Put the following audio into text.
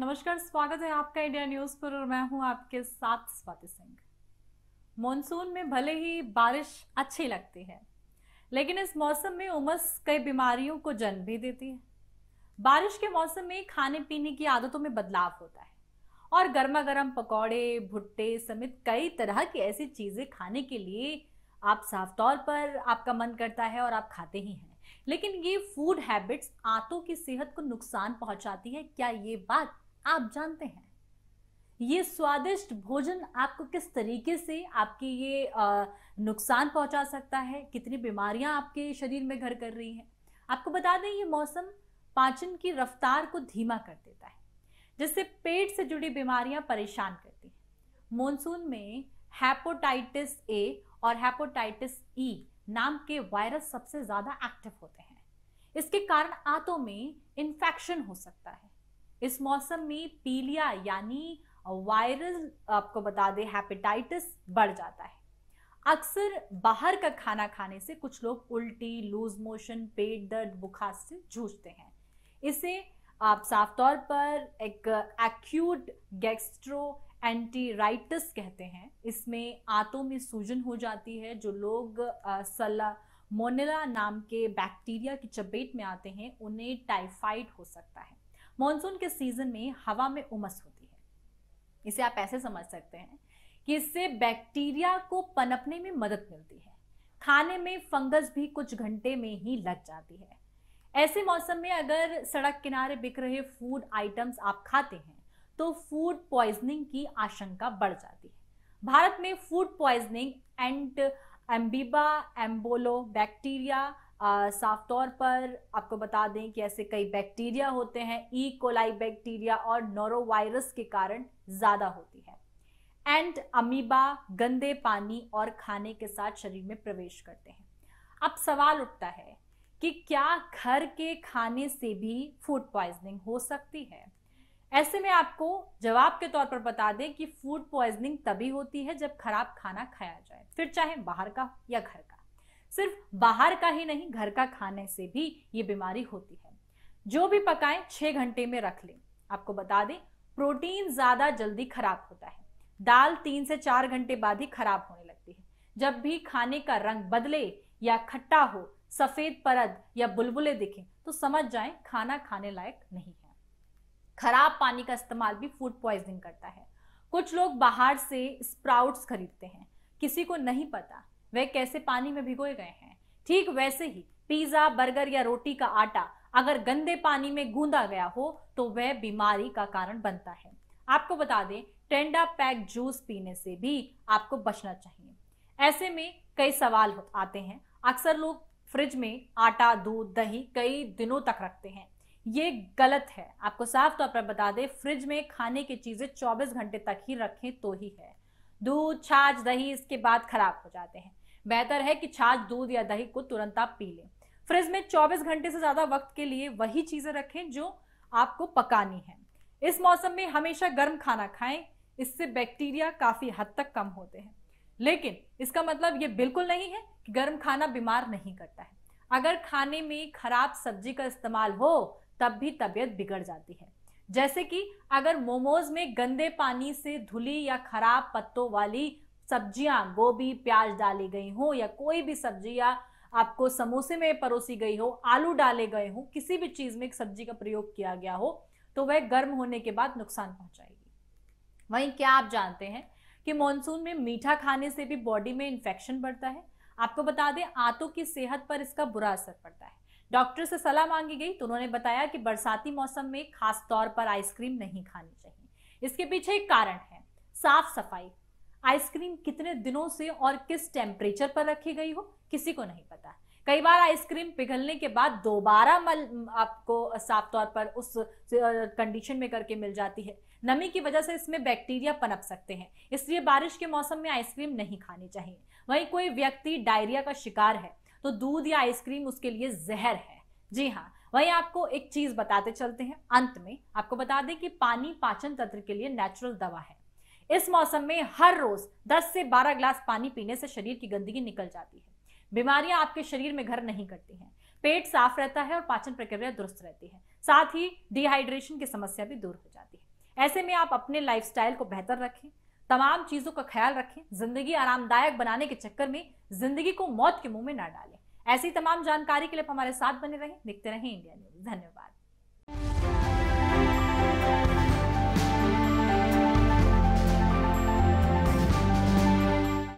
नमस्कार स्वागत है आपका इंडिया न्यूज पर और मैं हूं आपके साथ स्वाति सिंह मॉनसून में भले ही बारिश अच्छी लगती है लेकिन इस मौसम में उमस कई बीमारियों को जन्म भी देती है बारिश के मौसम में खाने पीने की आदतों में बदलाव होता है और गर्मा गर्म पकौड़े भुट्टे समेत कई तरह की ऐसी चीजें खाने के लिए आप साफ तौर पर आपका मन करता है और आप खाते ही हैं लेकिन ये फूड हैबिट्स आंतों की सेहत को नुकसान पहुंचाती है क्या ये बात आप जानते हैं ये स्वादिष्ट भोजन आपको किस तरीके से आपके ये नुकसान पहुंचा सकता है कितनी बीमारियां आपके शरीर में घर कर रही हैं आपको बता दें ये मौसम पाचन की रफ्तार को धीमा कर देता है जिससे पेट से जुड़ी बीमारियां परेशान करती हैं मानसून में हैपोटाइटिस ए और हेपोटाइटिस ई e नाम के वायरस सबसे ज़्यादा एक्टिव होते हैं इसके कारण आंतों में इंफेक्शन हो सकता है इस मौसम में पीलिया यानी वायरल आपको बता दें हेपेटाइटिस बढ़ जाता है अक्सर बाहर का खाना खाने से कुछ लोग उल्टी लूज मोशन पेट दर्द बुखार से जूझते हैं इसे आप साफ तौर पर एक एक्यूट गैस्ट्रो एंटीराइटिस कहते हैं इसमें आंतों में सूजन हो जाती है जो लोग सला मोनेला नाम के बैक्टीरिया की चपेट में आते हैं उन्हें टाइफाइड हो सकता है मानसून के सीजन में हवा में उमस होती है इसे आप ऐसे समझ सकते हैं कि इससे बैक्टीरिया को पनपने में मदद मिलती है खाने में फंगस भी कुछ घंटे में ही लग जाती है ऐसे मौसम में अगर सड़क किनारे बिक रहे फूड आइटम्स आप खाते हैं तो फूड पॉइजनिंग की आशंका बढ़ जाती है भारत में फूड पॉइजनिंग एंड एम्बीबा एम्बोलो बैक्टीरिया साफ तौर पर आपको बता दें कि ऐसे कई बैक्टीरिया होते हैं ई कोलाई बैक्टीरिया और नोरोवायरस के कारण ज़्यादा होती है एंड अमीबा गंदे पानी और खाने के साथ शरीर में प्रवेश करते हैं अब सवाल उठता है कि क्या घर के खाने से भी फूड पॉइजनिंग हो सकती है ऐसे में आपको जवाब के तौर पर बता दें कि फूड पॉइजनिंग तभी होती है जब खराब खाना खाया जाए फिर चाहे बाहर का या घर का सिर्फ बाहर का ही नहीं घर का खाने से भी ये बीमारी होती है जो भी पकाएं छह घंटे में रख लें आपको बता दें प्रोटीन ज़्यादा जल्दी खराब होता है दाल तीन से चार घंटे बाद ही खराब होने लगती है जब भी खाने का रंग बदले या खट्टा हो सफ़ेद परत या बुलबुले दिखें तो समझ जाएं खाना खाने लायक नहीं है खराब पानी का इस्तेमाल भी फूड पॉइजनिंग करता है कुछ लोग बाहर से स्प्राउट्स खरीदते हैं किसी को नहीं पता वह कैसे पानी में भिगोए गए हैं ठीक वैसे ही पिज्जा बर्गर या रोटी का आटा अगर गंदे पानी में गूंदा गया हो तो वह बीमारी का कारण बनता है आपको बता दें टेंडा पैक जूस पीने से भी आपको बचना चाहिए ऐसे में कई सवाल आते हैं अक्सर लोग फ्रिज में आटा दूध दही कई दिनों तक रखते हैं ये गलत है आपको साफ तौर पर बता दें फ्रिज में खाने की चीज़ें 24 घंटे तक ही रखें तो ही है दूध छाछ दही इसके बाद खराब हो जाते हैं बेहतर है कि छाछ दूध या दही को तुरंत आप पी लें फ्रिज में 24 घंटे से ज़्यादा वक्त के लिए वही चीज़ें रखें जो आपको पकानी है इस मौसम में हमेशा गर्म खाना खाएं इससे बैक्टीरिया काफ़ी हद तक कम होते हैं लेकिन इसका मतलब ये बिल्कुल नहीं है कि गर्म खाना बीमार नहीं करता है अगर खाने में खराब सब्जी का इस्तेमाल हो तब भी तबीयत बिगड़ जाती है जैसे कि अगर मोमोज में गंदे पानी से धुली या खराब पत्तों वाली सब्जियां गोभी प्याज डाली गई हो या कोई भी सब्जी या आपको समोसे में परोसी गई हो आलू डाले गए हो किसी भी चीज में एक सब्जी का प्रयोग किया गया हो तो वह गर्म होने के बाद नुकसान पहुंचाएगी वहीं क्या आप जानते हैं कि मानसून में मीठा खाने से भी बॉडी में इंफेक्शन बढ़ता है आपको बता दें आंतों की सेहत पर इसका बुरा असर पड़ता है डॉक्टर से सलाह मांगी गई तो उन्होंने बताया कि बरसाती मौसम में खास तौर पर आइसक्रीम नहीं खानी चाहिए इसके पीछे एक कारण है साफ सफाई आइसक्रीम कितने दिनों से और किस टेम्परेचर पर रखी गई हो किसी को नहीं पता कई बार आइसक्रीम पिघलने के बाद दोबारा मल आपको साफ तौर पर उस कंडीशन में करके मिल जाती है नमी की वजह से इसमें बैक्टीरिया पनप सकते हैं इसलिए बारिश के मौसम में आइसक्रीम नहीं खानी चाहिए वहीं कोई व्यक्ति डायरिया का शिकार है तो दूध या आइसक्रीम उसके लिए जहर है जी हाँ वहीं आपको एक चीज बताते चलते हैं अंत में आपको बता दें कि पानी पाचन तंत्र के लिए नेचुरल दवा है इस मौसम में हर रोज 10 से 12 ग्लास पानी पीने से शरीर की गंदगी निकल जाती है बीमारियां आपके शरीर में घर नहीं करती हैं पेट साफ रहता है और पाचन प्रक्रिया दुरुस्त रहती है साथ ही डिहाइड्रेशन की समस्या भी दूर हो जाती है ऐसे में आप अपने लाइफस्टाइल को बेहतर रखें तमाम चीजों का ख्याल रखें जिंदगी आरामदायक बनाने के चक्कर में जिंदगी को मौत के मुंह में ना डालें ऐसी तमाम जानकारी के लिए हमारे साथ बने रहें देखते रहें इंडिया न्यूज धन्यवाद